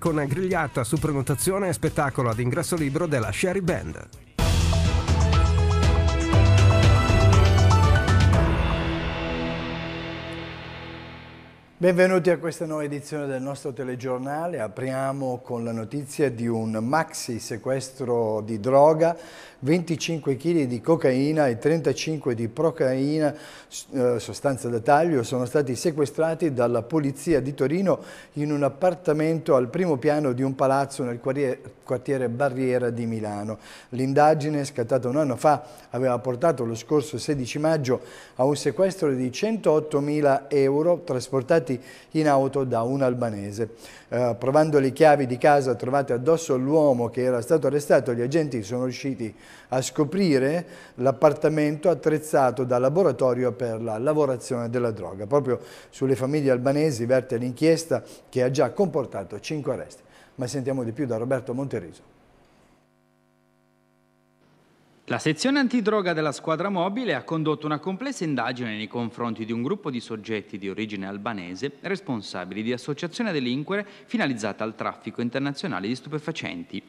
con grigliata su prenotazione e spettacolo ad ingresso libero della Sherry Band. Benvenuti a questa nuova edizione del nostro telegiornale. Apriamo con la notizia di un maxi sequestro di droga 25 kg di cocaina e 35 di procaina, eh, sostanza da taglio, sono stati sequestrati dalla polizia di Torino in un appartamento al primo piano di un palazzo nel quartiere Barriera di Milano. L'indagine, scattata un anno fa, aveva portato lo scorso 16 maggio a un sequestro di 108 mila euro trasportati in auto da un albanese. Eh, provando le chiavi di casa trovate addosso all'uomo che era stato arrestato, gli agenti sono riusciti a scoprire l'appartamento attrezzato da laboratorio per la lavorazione della droga. Proprio sulle famiglie albanesi verte l'inchiesta che ha già comportato cinque arresti. Ma sentiamo di più da Roberto Monteriso. La sezione antidroga della squadra mobile ha condotto una complessa indagine nei confronti di un gruppo di soggetti di origine albanese responsabili di associazione a delinquere finalizzata al traffico internazionale di stupefacenti.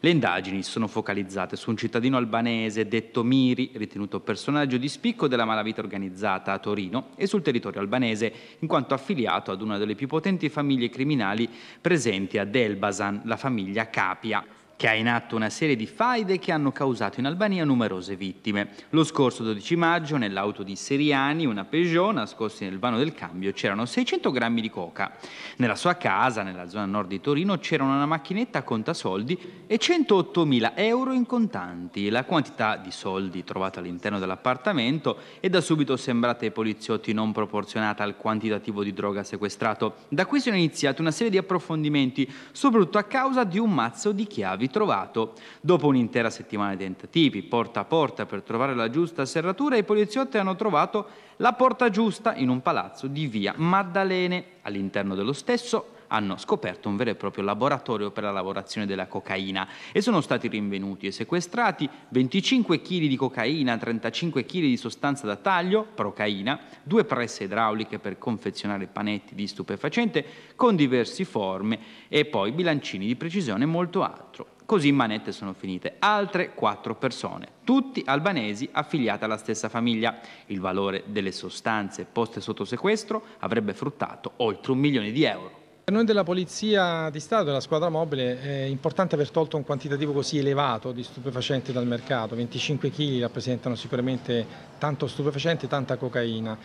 Le indagini sono focalizzate su un cittadino albanese detto Miri, ritenuto personaggio di spicco della malavita organizzata a Torino e sul territorio albanese, in quanto affiliato ad una delle più potenti famiglie criminali presenti ad Elbasan, la famiglia Capia che ha in atto una serie di faide che hanno causato in Albania numerose vittime. Lo scorso 12 maggio, nell'auto di Seriani, una Peugeot, nascosta nel vano del cambio, c'erano 600 grammi di coca. Nella sua casa, nella zona nord di Torino, c'erano una macchinetta a contasoldi e 108.000 euro in contanti. La quantità di soldi trovata all'interno dell'appartamento è da subito sembrata ai poliziotti non proporzionata al quantitativo di droga sequestrato. Da qui sono iniziati una serie di approfondimenti, soprattutto a causa di un mazzo di chiavi ritrovato dopo un'intera settimana di tentativi, porta a porta per trovare la giusta serratura, i poliziotti hanno trovato la porta giusta in un palazzo di via Maddalene. All'interno dello stesso hanno scoperto un vero e proprio laboratorio per la lavorazione della cocaina e sono stati rinvenuti e sequestrati 25 kg di cocaina, 35 kg di sostanza da taglio, procaina, due presse idrauliche per confezionare panetti di stupefacente con diverse forme e poi bilancini di precisione e molto altro. Così in manette sono finite altre quattro persone, tutti albanesi affiliati alla stessa famiglia. Il valore delle sostanze poste sotto sequestro avrebbe fruttato oltre un milione di euro. Per noi della Polizia di Stato e della squadra mobile è importante aver tolto un quantitativo così elevato di stupefacenti dal mercato, 25 kg rappresentano sicuramente tanto stupefacente e tanta cocaina.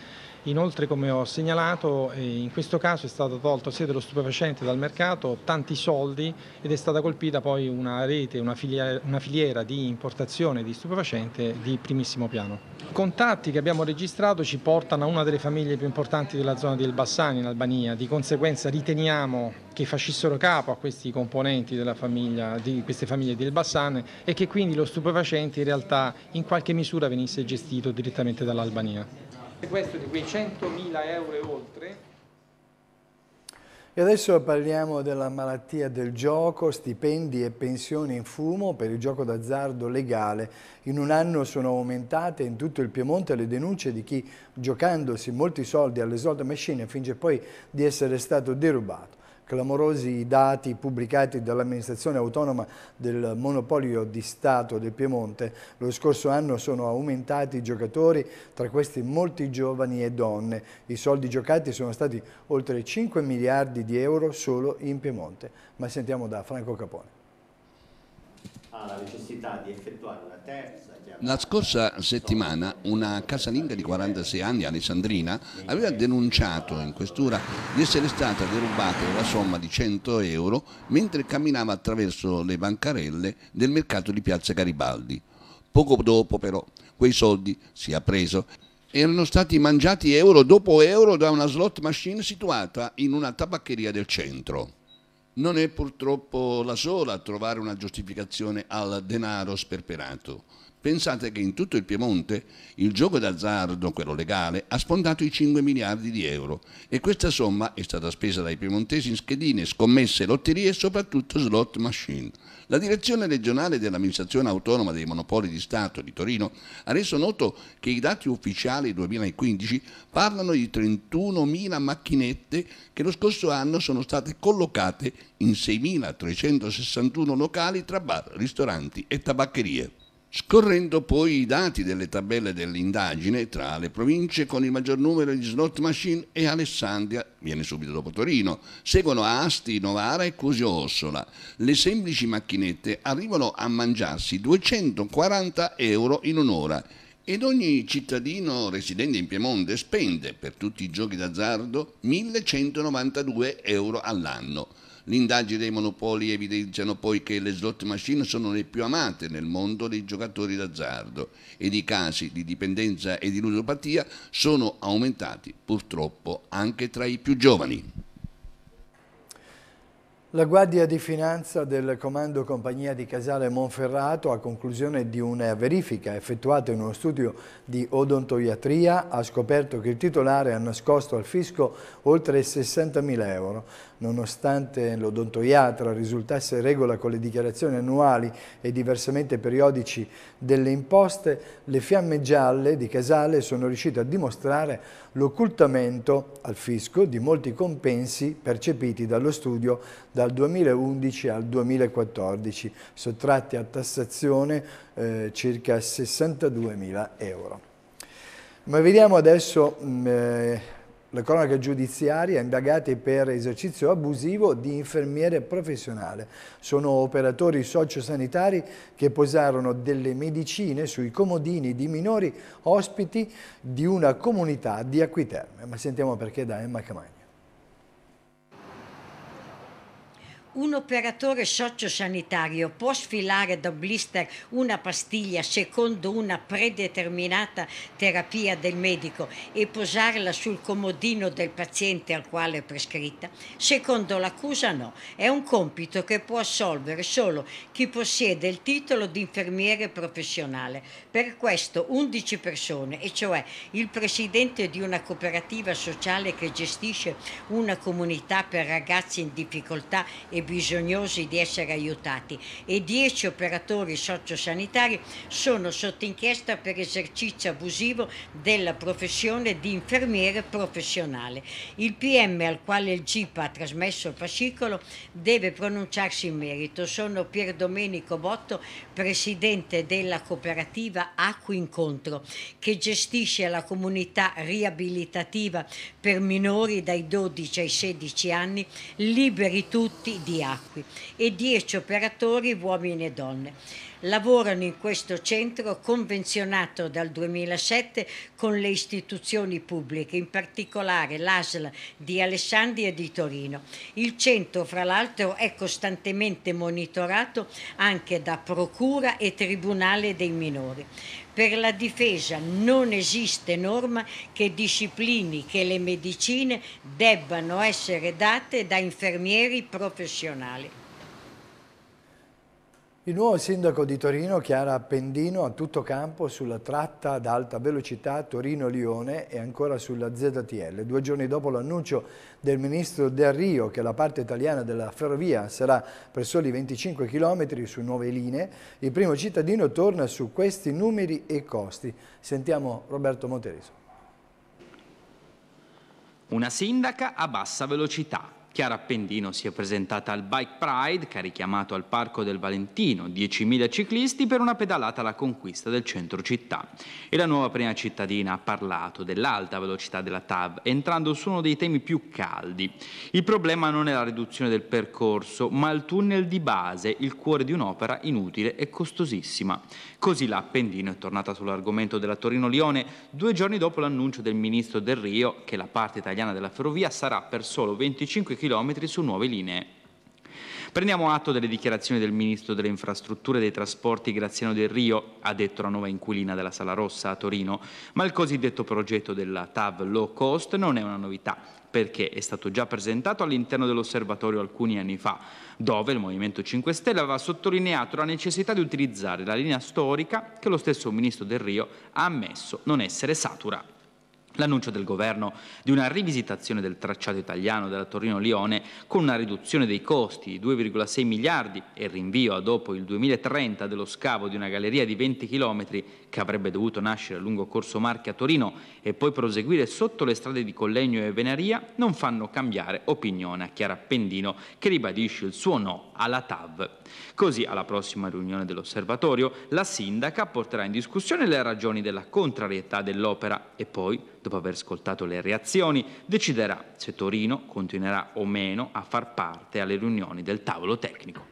Inoltre, come ho segnalato, eh, in questo caso è stato tolto sia dello stupefacente dal mercato tanti soldi ed è stata colpita poi una rete, una filiera, una filiera di importazione di stupefacente di primissimo piano. I contatti che abbiamo registrato ci portano a una delle famiglie più importanti della zona di El in Albania, di conseguenza riteniamo che facessero capo a questi componenti famiglia, di queste famiglie di El e che quindi lo stupefacente in realtà in qualche misura venisse gestito direttamente dall'Albania questo di quei 100.000 euro e oltre. E adesso parliamo della malattia del gioco, stipendi e pensioni in fumo per il gioco d'azzardo legale. In un anno sono aumentate in tutto il Piemonte le denunce di chi giocandosi molti soldi alle slot machine finge poi di essere stato derubato clamorosi i dati pubblicati dall'amministrazione autonoma del monopolio di Stato del Piemonte, lo scorso anno sono aumentati i giocatori, tra questi molti giovani e donne. I soldi giocati sono stati oltre 5 miliardi di euro solo in Piemonte. Ma sentiamo da Franco Capone la necessità di effettuare una terza La scorsa settimana una casalinga di 46 anni, Alessandrina, aveva denunciato in questura di essere stata derubata la somma di 100 euro mentre camminava attraverso le bancarelle del mercato di Piazza Garibaldi. Poco dopo però quei soldi, si è preso, erano stati mangiati euro dopo euro da una slot machine situata in una tabaccheria del centro non è purtroppo la sola a trovare una giustificazione al denaro sperperato. Pensate che in tutto il Piemonte il gioco d'azzardo, quello legale, ha sfondato i 5 miliardi di euro e questa somma è stata spesa dai piemontesi in schedine, scommesse, lotterie e soprattutto slot machine. La direzione regionale dell'amministrazione autonoma dei monopoli di Stato di Torino ha reso noto che i dati ufficiali 2015 parlano di 31.000 macchinette che lo scorso anno sono state collocate in 6.361 locali tra bar, ristoranti e tabaccherie scorrendo poi i dati delle tabelle dell'indagine tra le province con il maggior numero di slot machine e Alessandria, viene subito dopo Torino, seguono Asti, Novara e Cusio Ossola. Le semplici macchinette arrivano a mangiarsi 240 euro in un'ora ed ogni cittadino residente in Piemonte spende per tutti i giochi d'azzardo 1192 euro all'anno le indagini dei monopoli evidenziano poi che le slot machine sono le più amate nel mondo dei giocatori d'azzardo ed i casi di dipendenza e di ludopatia sono aumentati purtroppo anche tra i più giovani. La Guardia di Finanza del Comando Compagnia di Casale Monferrato, a conclusione di una verifica effettuata in uno studio di odontoiatria, ha scoperto che il titolare ha nascosto al fisco oltre 60.000 euro. Nonostante l'odontoiatra risultasse regola con le dichiarazioni annuali e diversamente periodici delle imposte, le fiamme gialle di Casale sono riuscite a dimostrare l'occultamento al fisco di molti compensi percepiti dallo studio da dal 2011 al 2014, sottratti a tassazione eh, circa mila euro. Ma vediamo adesso mh, mm, eh, la cronaca giudiziaria indagati per esercizio abusivo di infermiere professionale. Sono operatori sociosanitari che posarono delle medicine sui comodini di minori ospiti di una comunità di Acquiterme. Ma sentiamo perché da Emma Camagna. un operatore sociosanitario può sfilare da blister una pastiglia secondo una predeterminata terapia del medico e posarla sul comodino del paziente al quale è prescritta? Secondo l'accusa no, è un compito che può assolvere solo chi possiede il titolo di infermiere professionale. Per questo 11 persone, e cioè il presidente di una cooperativa sociale che gestisce una comunità per ragazzi in difficoltà e bisognosi di essere aiutati e 10 operatori sociosanitari sono sotto inchiesta per esercizio abusivo della professione di infermiere professionale. Il PM al quale il GIPA ha trasmesso il fascicolo deve pronunciarsi in merito. Sono Pier Domenico Botto, presidente della cooperativa Acquincontro, che gestisce la comunità riabilitativa per minori dai 12 ai 16 anni, liberi tutti di di Acqui e 10 operatori uomini e donne lavorano in questo centro convenzionato dal 2007 con le istituzioni pubbliche, in particolare l'ASL di Alessandria e di Torino. Il centro, fra l'altro, è costantemente monitorato anche da Procura e Tribunale dei minori. Per la difesa non esiste norma che disciplini che le medicine debbano essere date da infermieri professionali. Il nuovo sindaco di Torino, Chiara Appendino, a tutto campo sulla tratta ad alta velocità Torino-Lione e ancora sulla ZTL. Due giorni dopo l'annuncio del ministro Del Rio che la parte italiana della ferrovia sarà per soli 25 km su nuove linee, il primo cittadino torna su questi numeri e costi. Sentiamo Roberto Montereso. Una sindaca a bassa velocità, Chiara Appendino si è presentata al Bike Pride che ha richiamato al Parco del Valentino 10.000 ciclisti per una pedalata alla conquista del centro città. E la nuova prima cittadina ha parlato dell'alta velocità della TAV, entrando su uno dei temi più caldi. Il problema non è la riduzione del percorso, ma il tunnel di base, il cuore di un'opera inutile e costosissima. Così la Appendino è tornata sull'argomento della Torino-Lione due giorni dopo l'annuncio del ministro Del Rio che la parte italiana della ferrovia sarà per solo 25 km km su nuove linee. Prendiamo atto delle dichiarazioni del Ministro delle Infrastrutture e dei Trasporti Graziano Del Rio, ha detto la nuova inquilina della Sala Rossa a Torino, ma il cosiddetto progetto della TAV Low Cost non è una novità perché è stato già presentato all'interno dell'osservatorio alcuni anni fa, dove il Movimento 5 Stelle aveva sottolineato la necessità di utilizzare la linea storica che lo stesso Ministro Del Rio ha ammesso non essere satura. L'annuncio del governo di una rivisitazione del tracciato italiano della Torino-Lione con una riduzione dei costi di 2,6 miliardi e rinvio a dopo il 2030 dello scavo di una galleria di 20 chilometri che avrebbe dovuto nascere lungo Corso Marche a Torino e poi proseguire sotto le strade di Collegno e Venaria non fanno cambiare opinione a Chiara Pendino che ribadisce il suo no alla TAV. Così alla prossima riunione dell'osservatorio la sindaca porterà in discussione le ragioni della contrarietà dell'opera e poi dopo aver ascoltato le reazioni, deciderà se Torino continuerà o meno a far parte alle riunioni del tavolo tecnico.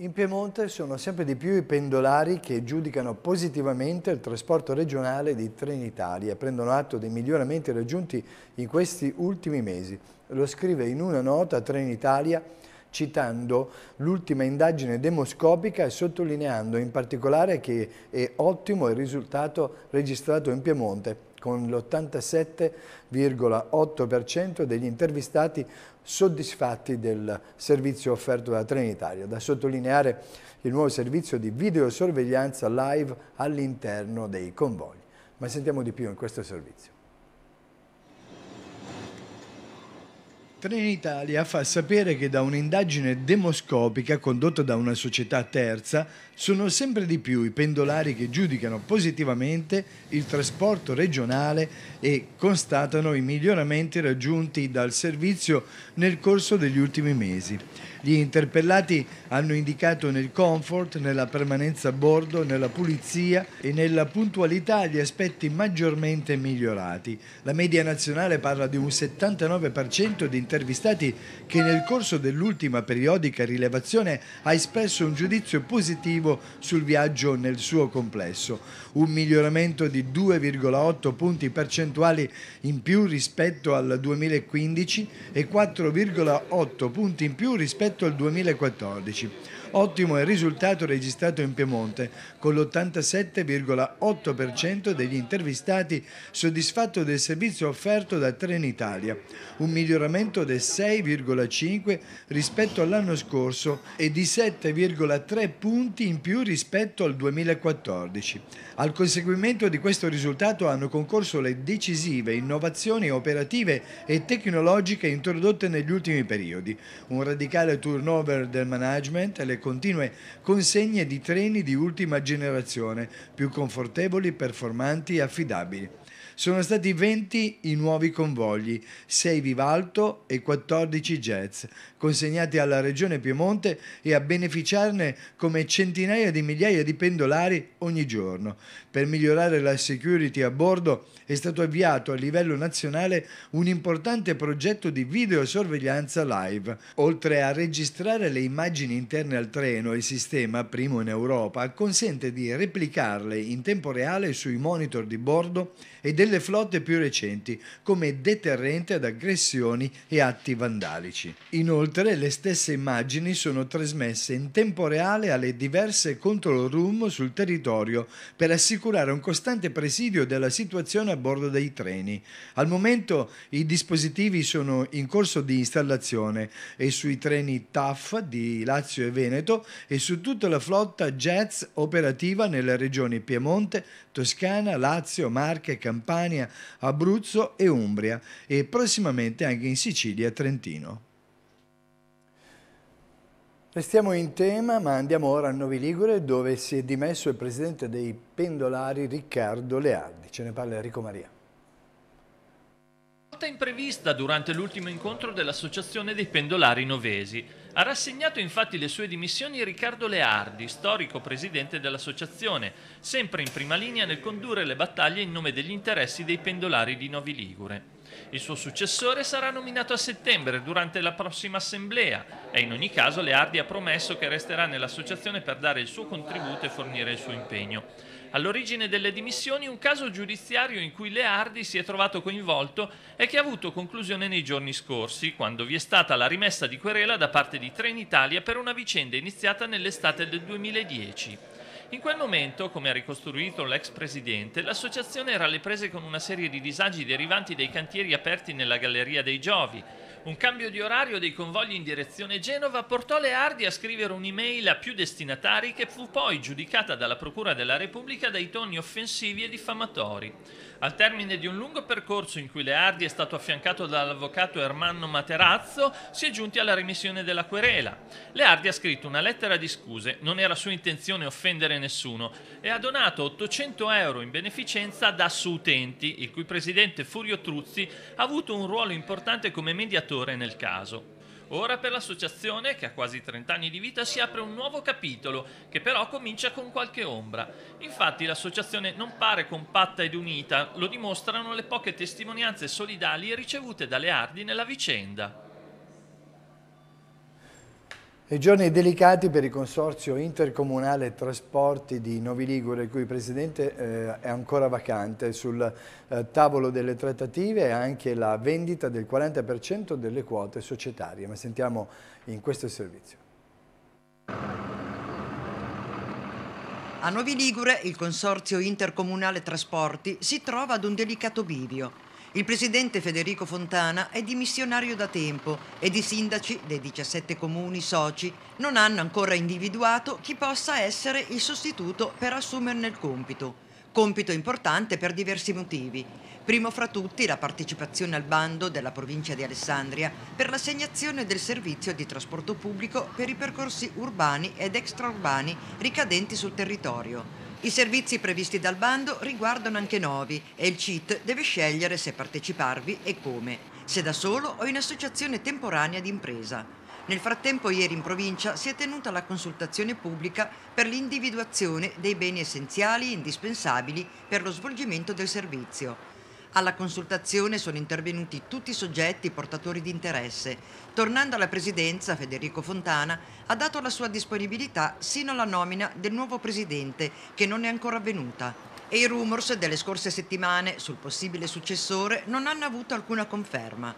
In Piemonte sono sempre di più i pendolari che giudicano positivamente il trasporto regionale di Trenitalia e prendono atto dei miglioramenti raggiunti in questi ultimi mesi. Lo scrive in una nota Trenitalia citando l'ultima indagine demoscopica e sottolineando in particolare che è ottimo il risultato registrato in Piemonte con l'87,8% degli intervistati soddisfatti del servizio offerto da Trenitalia. Da sottolineare il nuovo servizio di videosorveglianza live all'interno dei convogli. Ma sentiamo di più in questo servizio. Trenitalia fa sapere che da un'indagine demoscopica condotta da una società terza sono sempre di più i pendolari che giudicano positivamente il trasporto regionale e constatano i miglioramenti raggiunti dal servizio nel corso degli ultimi mesi. Gli interpellati hanno indicato nel comfort, nella permanenza a bordo, nella pulizia e nella puntualità gli aspetti maggiormente migliorati. La media nazionale parla di un 79% di intervistati che nel corso dell'ultima periodica rilevazione ha espresso un giudizio positivo sul viaggio nel suo complesso, un miglioramento di 2,8 punti percentuali in più rispetto al 2015 e 4,8 punti in più rispetto rispetto al 2014. Ottimo è il risultato registrato in Piemonte, con l'87,8% degli intervistati soddisfatto del servizio offerto da Trenitalia, un miglioramento del 6,5 rispetto all'anno scorso e di 7,3 punti in più rispetto al 2014. Al conseguimento di questo risultato hanno concorso le decisive innovazioni operative e tecnologiche introdotte negli ultimi periodi, un radicale turnover del management e le continue consegne di treni di ultima generazione, più confortevoli, performanti e affidabili sono stati 20 i nuovi convogli, 6 Vivalto e 14 Jets, consegnati alla Regione Piemonte e a beneficiarne come centinaia di migliaia di pendolari ogni giorno. Per migliorare la security a bordo è stato avviato a livello nazionale un importante progetto di videosorveglianza live. Oltre a registrare le immagini interne al treno, il sistema, primo in Europa, consente di replicarle in tempo reale sui monitor di bordo e delle flotte più recenti come deterrente ad aggressioni e atti vandalici. Inoltre le stesse immagini sono trasmesse in tempo reale alle diverse control room sul territorio per assicurare un costante presidio della situazione a bordo dei treni. Al momento i dispositivi sono in corso di installazione e sui treni TAF di Lazio e Veneto e su tutta la flotta jets operativa nelle regioni Piemonte, Toscana, Lazio, Marche, Calabria, Campania, Abruzzo e Umbria e prossimamente anche in Sicilia e Trentino. Restiamo in tema, ma andiamo ora a Novi Ligure, dove si è dimesso il presidente dei pendolari Riccardo Leardi. Ce ne parla Enrico Maria imprevista durante l'ultimo incontro dell'Associazione dei pendolari novesi. Ha rassegnato infatti le sue dimissioni Riccardo Leardi, storico presidente dell'associazione, sempre in prima linea nel condurre le battaglie in nome degli interessi dei pendolari di Novi Ligure. Il suo successore sarà nominato a settembre durante la prossima assemblea e in ogni caso Leardi ha promesso che resterà nell'associazione per dare il suo contributo e fornire il suo impegno. All'origine delle dimissioni un caso giudiziario in cui Leardi si è trovato coinvolto e che ha avuto conclusione nei giorni scorsi, quando vi è stata la rimessa di querela da parte di Trenitalia per una vicenda iniziata nell'estate del 2010. In quel momento, come ha ricostruito l'ex presidente, l'associazione era alle prese con una serie di disagi derivanti dai cantieri aperti nella Galleria dei Giovi, un cambio di orario dei convogli in direzione Genova portò Leardi a scrivere un'email a più destinatari che fu poi giudicata dalla Procura della Repubblica dai toni offensivi e diffamatori. Al termine di un lungo percorso in cui Leardi è stato affiancato dall'avvocato Ermanno Materazzo, si è giunti alla remissione della querela. Leardi ha scritto una lettera di scuse, non era sua intenzione offendere nessuno, e ha donato 800 euro in beneficenza da utenti, il cui presidente Furio Truzzi ha avuto un ruolo importante come mediatore nel caso. Ora per l'associazione, che ha quasi 30 anni di vita, si apre un nuovo capitolo, che però comincia con qualche ombra. Infatti l'associazione non pare compatta ed unita, lo dimostrano le poche testimonianze solidali ricevute dalle Ardi nella vicenda. E giorni delicati per il Consorzio Intercomunale Trasporti di Novi Ligure, il cui presidente eh, è ancora vacante. Sul eh, tavolo delle trattative è anche la vendita del 40% delle quote societarie. Ma sentiamo in questo servizio. A Novi Ligure il Consorzio Intercomunale Trasporti si trova ad un delicato bivio il presidente Federico Fontana è dimissionario da tempo ed i sindaci dei 17 comuni soci non hanno ancora individuato chi possa essere il sostituto per assumerne il compito. Compito importante per diversi motivi. Primo fra tutti la partecipazione al bando della provincia di Alessandria per l'assegnazione del servizio di trasporto pubblico per i percorsi urbani ed extraurbani ricadenti sul territorio. I servizi previsti dal bando riguardano anche Novi e il CIT deve scegliere se parteciparvi e come, se da solo o in associazione temporanea d'impresa. Nel frattempo ieri in provincia si è tenuta la consultazione pubblica per l'individuazione dei beni essenziali e indispensabili per lo svolgimento del servizio. Alla consultazione sono intervenuti tutti i soggetti portatori di interesse. Tornando alla presidenza, Federico Fontana ha dato la sua disponibilità sino alla nomina del nuovo presidente, che non è ancora avvenuta. E i rumors delle scorse settimane sul possibile successore non hanno avuto alcuna conferma.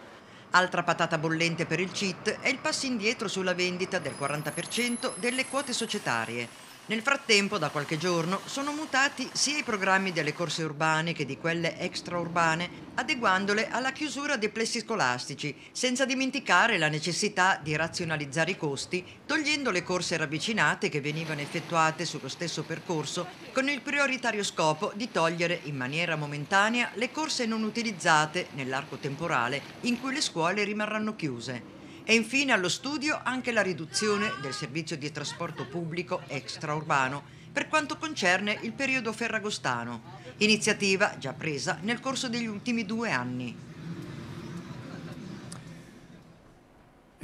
Altra patata bollente per il CIT è il passo indietro sulla vendita del 40% delle quote societarie. Nel frattempo, da qualche giorno, sono mutati sia i programmi delle corse urbane che di quelle extraurbane, adeguandole alla chiusura dei plessi scolastici, senza dimenticare la necessità di razionalizzare i costi, togliendo le corse ravvicinate che venivano effettuate sullo stesso percorso, con il prioritario scopo di togliere in maniera momentanea le corse non utilizzate nell'arco temporale in cui le scuole rimarranno chiuse. E infine allo studio anche la riduzione del servizio di trasporto pubblico extraurbano per quanto concerne il periodo ferragostano, iniziativa già presa nel corso degli ultimi due anni.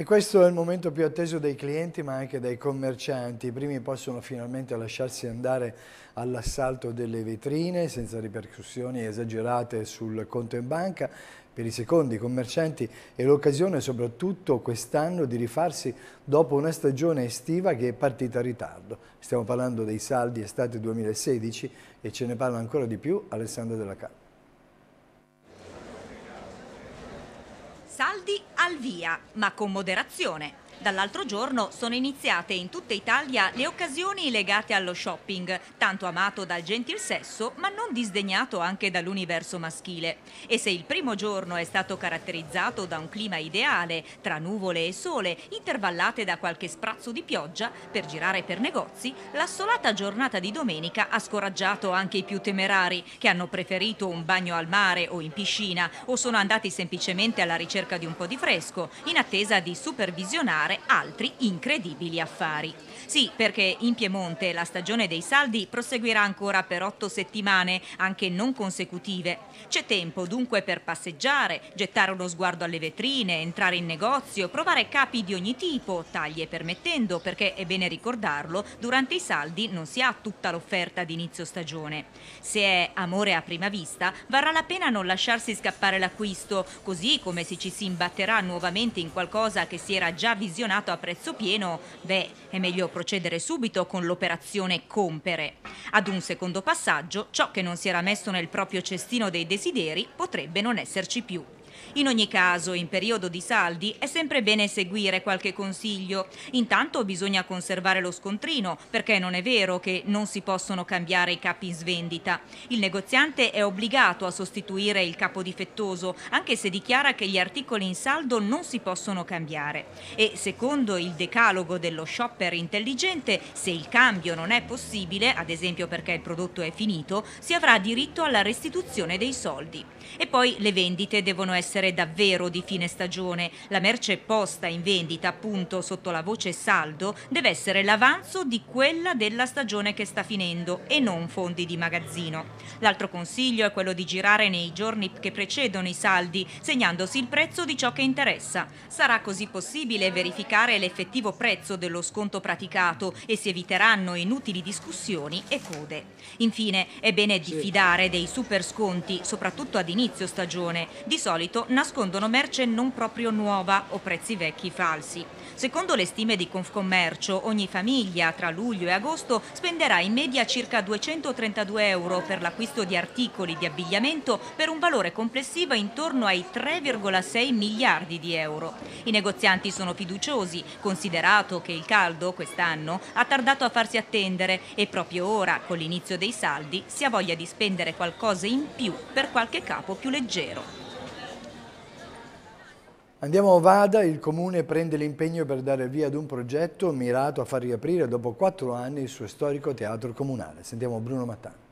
E questo è il momento più atteso dai clienti ma anche dai commercianti. I primi possono finalmente lasciarsi andare all'assalto delle vetrine senza ripercussioni esagerate sul conto in banca. Per i secondi, i commercianti è l'occasione soprattutto quest'anno di rifarsi dopo una stagione estiva che è partita a ritardo. Stiamo parlando dei saldi estate 2016 e ce ne parla ancora di più Alessandro Della Carta. al via, ma con moderazione. Dall'altro giorno sono iniziate in tutta Italia le occasioni legate allo shopping, tanto amato dal gentil sesso ma non disdegnato anche dall'universo maschile. E se il primo giorno è stato caratterizzato da un clima ideale, tra nuvole e sole, intervallate da qualche sprazzo di pioggia, per girare per negozi, l'assolata giornata di domenica ha scoraggiato anche i più temerari, che hanno preferito un bagno al mare o in piscina o sono andati semplicemente alla ricerca di un po' di fresco, in attesa di supervisionare fare altri incredibili affari. Sì, perché in Piemonte la stagione dei saldi proseguirà ancora per otto settimane, anche non consecutive. C'è tempo dunque per passeggiare, gettare uno sguardo alle vetrine, entrare in negozio, provare capi di ogni tipo, taglie permettendo, perché è bene ricordarlo, durante i saldi non si ha tutta l'offerta di inizio stagione. Se è amore a prima vista, varrà la pena non lasciarsi scappare l'acquisto, così come se ci si imbatterà nuovamente in qualcosa che si era già visionato approvvigionato a prezzo pieno, beh, è meglio procedere subito con l'operazione Compere. Ad un secondo passaggio, ciò che non si era messo nel proprio cestino dei desideri potrebbe non esserci più. In ogni caso, in periodo di saldi è sempre bene seguire qualche consiglio. Intanto bisogna conservare lo scontrino, perché non è vero che non si possono cambiare i capi in svendita. Il negoziante è obbligato a sostituire il capo difettoso, anche se dichiara che gli articoli in saldo non si possono cambiare. E secondo il decalogo dello shopper intelligente, se il cambio non è possibile, ad esempio perché il prodotto è finito, si avrà diritto alla restituzione dei soldi. E poi le vendite devono essere davvero di fine stagione. La merce posta in vendita, appunto, sotto la voce saldo, deve essere l'avanzo di quella della stagione che sta finendo e non fondi di magazzino. L'altro consiglio è quello di girare nei giorni che precedono i saldi, segnandosi il prezzo di ciò che interessa. Sarà così possibile verificare l'effettivo prezzo dello sconto praticato e si eviteranno inutili discussioni e code. Infine, è bene diffidare dei super sconti, soprattutto ad inizio inizio stagione. Di solito nascondono merce non proprio nuova o prezzi vecchi falsi. Secondo le stime di Confcommercio, ogni famiglia tra luglio e agosto spenderà in media circa 232 euro per l'acquisto di articoli di abbigliamento per un valore complessivo intorno ai 3,6 miliardi di euro. I negozianti sono fiduciosi, considerato che il caldo quest'anno ha tardato a farsi attendere e proprio ora, con l'inizio dei saldi, si ha voglia di spendere qualcosa in più per qualche capo più leggero. Andiamo a Vada, il comune prende l'impegno per dare via ad un progetto mirato a far riaprire dopo quattro anni il suo storico teatro comunale. Sentiamo Bruno Mattano.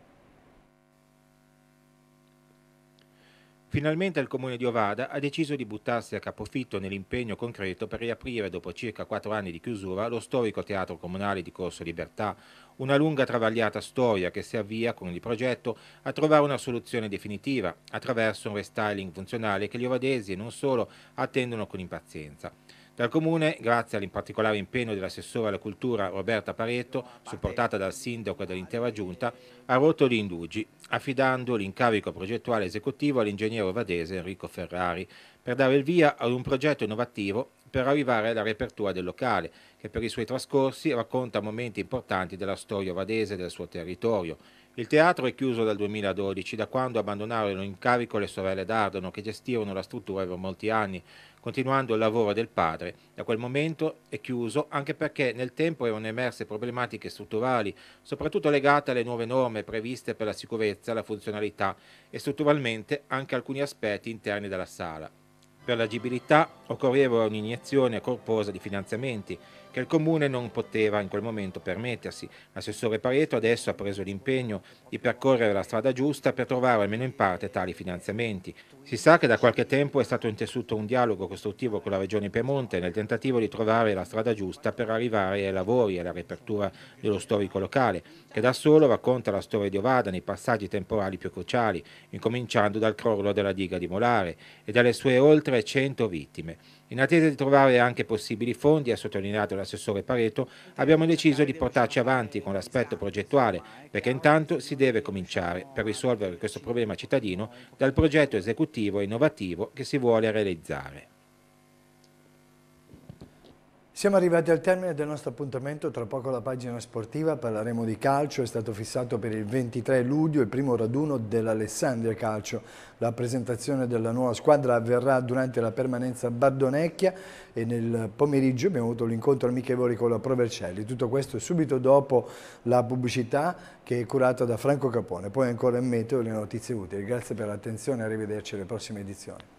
Finalmente il comune di Ovada ha deciso di buttarsi a capofitto nell'impegno concreto per riaprire dopo circa quattro anni di chiusura lo storico teatro comunale di Corso Libertà, una lunga travagliata storia che si avvia con il progetto a trovare una soluzione definitiva attraverso un restyling funzionale che gli ovadesi e non solo attendono con impazienza. Dal Comune, grazie all'imparticolare impegno dell'assessore alla cultura Roberta Pareto, supportata dal sindaco e dall'intera giunta, ha rotto gli indugi, affidando l'incarico progettuale esecutivo all'ingegnere vadese Enrico Ferrari, per dare il via ad un progetto innovativo per arrivare alla riapertura del locale, che per i suoi trascorsi racconta momenti importanti della storia vadese del suo territorio, il teatro è chiuso dal 2012, da quando abbandonarono l'incarico le sorelle Dardano che gestirono la struttura per molti anni, continuando il lavoro del padre. Da quel momento è chiuso anche perché nel tempo erano emerse problematiche strutturali, soprattutto legate alle nuove norme previste per la sicurezza, la funzionalità e strutturalmente anche alcuni aspetti interni della sala. Per l'agibilità occorreva un'iniezione corposa di finanziamenti che il Comune non poteva in quel momento permettersi. L'assessore Pareto adesso ha preso l'impegno di percorrere la strada giusta per trovare almeno in parte tali finanziamenti. Si sa che da qualche tempo è stato intessuto un dialogo costruttivo con la Regione Piemonte nel tentativo di trovare la strada giusta per arrivare ai lavori e alla riapertura dello storico locale, che da solo racconta la storia di Ovada nei passaggi temporali più cruciali, incominciando dal crollo della diga di Molare e dalle sue oltre 100 vittime. In attesa di trovare anche possibili fondi, ha sottolineato l'assessore Pareto, abbiamo deciso di portarci avanti con l'aspetto progettuale, perché intanto si deve cominciare per risolvere questo problema cittadino dal progetto esecutivo e innovativo che si vuole realizzare. Siamo arrivati al termine del nostro appuntamento, tra poco la pagina sportiva, parleremo di calcio, è stato fissato per il 23 luglio il primo raduno dell'Alessandria Calcio. La presentazione della nuova squadra avverrà durante la permanenza a Bardonecchia e nel pomeriggio abbiamo avuto l'incontro amichevole con la Provercelli. Tutto questo subito dopo la pubblicità che è curata da Franco Capone, poi ancora in meteo le notizie utili. Grazie per l'attenzione, e arrivederci alle prossime edizioni.